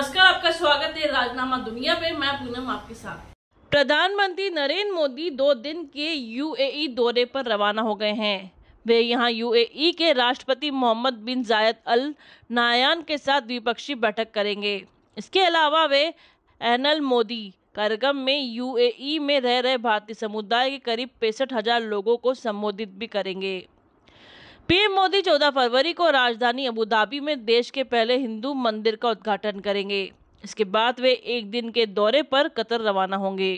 नमस्कार आपका स्वागत है राजनामा दुनिया में मैं पूनम आपके साथ प्रधानमंत्री नरेंद्र मोदी दो दिन के यूएई दौरे पर रवाना हो गए हैं वे यहां यूएई के राष्ट्रपति मोहम्मद बिन जायद अल नायान के साथ द्विपक्षीय बैठक करेंगे इसके अलावा वे एनल मोदी कार्यक्रम में यूएई में रह रहे भारतीय समुदाय के करीब पैंसठ हजार लोगों को संबोधित भी करेंगे पीएम मोदी 14 फरवरी को राजधानी अबूधाबी में देश के पहले हिंदू मंदिर का उद्घाटन करेंगे इसके बाद वे एक दिन के दौरे पर कतर रवाना होंगे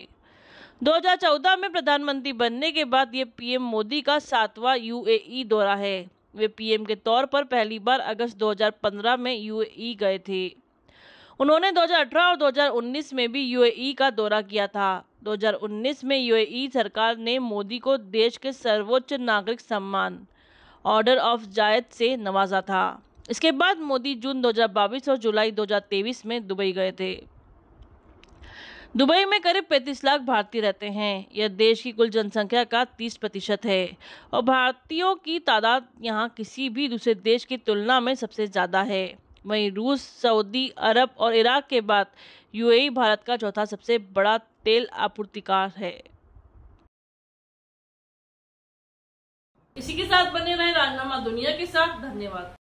2014 में प्रधानमंत्री बनने के बाद ये पीएम मोदी का सातवां यूएई दौरा है वे पीएम के तौर पर पहली बार अगस्त 2015 में यूएई गए थे उन्होंने 2018 और 2019 में भी यूएई का दौरा किया था 2019 में यूएई सरकार ने मोदी को देश के सर्वोच्च नागरिक सम्मान ऑर्डर ऑफ जायद से नवाजा था इसके बाद मोदी जून 2022 और जुलाई 2023 में दुबई गए थे दुबई में करीब 35 लाख भारतीय रहते हैं यह देश की कुल जनसंख्या का 30 प्रतिशत है और भारतीयों की तादाद यहाँ किसी भी दूसरे देश की तुलना में सबसे ज़्यादा है वहीं रूस सऊदी अरब और इराक के बाद यूएई भारत का चौथा सबसे बड़ा तेल आपूर्तिकार है इसी के साथ बने रहे राजनामा दुनिया के साथ धन्यवाद